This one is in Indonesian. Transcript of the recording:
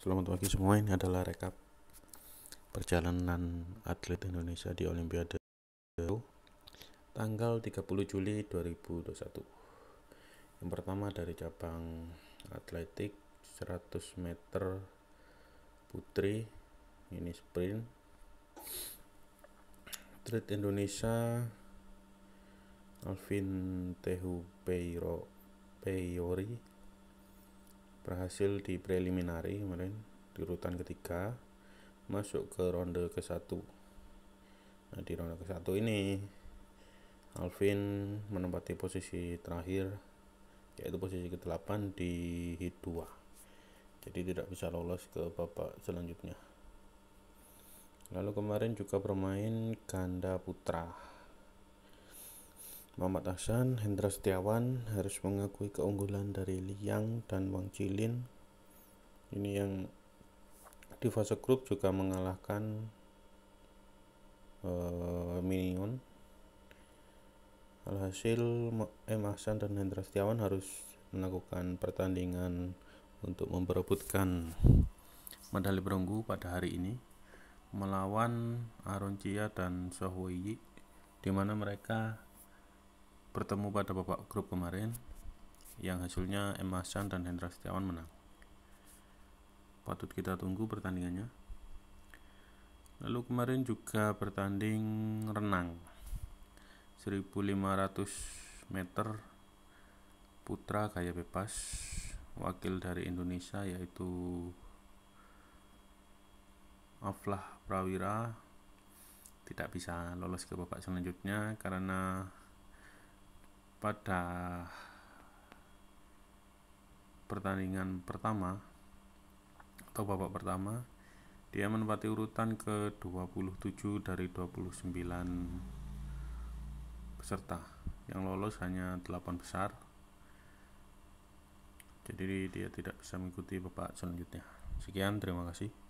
Selamat pagi semua, ini adalah rekap perjalanan atlet Indonesia di Olimpiade tanggal 30 Juli 2021. Yang pertama dari cabang atletik 100 meter putri ini sprint. Atlet Indonesia Alvin Tehu Peyori berhasil di preliminary kemarin di urutan ketiga masuk ke ronde ke satu nah di ronde ke satu ini Alvin menempati posisi terakhir yaitu posisi ke-8 di hit 2 jadi tidak bisa lolos ke babak selanjutnya lalu kemarin juga bermain ganda putra Muhammad Hasan, Hendra Setiawan harus mengakui keunggulan dari Liang dan Wang Cilin. Ini yang di fase grup juga mengalahkan uh, Minion. Alhasil M Hasan eh, dan Hendra Setiawan harus melakukan pertandingan untuk memperebutkan medali perunggu pada hari ini melawan Aron Cia dan Sohui, di mana mereka bertemu pada babak grup kemarin yang hasilnya Emma Hasan dan Hendra Setiawan menang. Patut kita tunggu pertandingannya. Lalu kemarin juga bertanding renang 1500 meter putra gaya bebas wakil dari Indonesia yaitu Aflah Prawira tidak bisa lolos ke babak selanjutnya karena pada pertandingan pertama atau babak pertama dia menempati urutan ke-27 dari 29 peserta yang lolos hanya 8 besar jadi dia tidak bisa mengikuti babak selanjutnya sekian terima kasih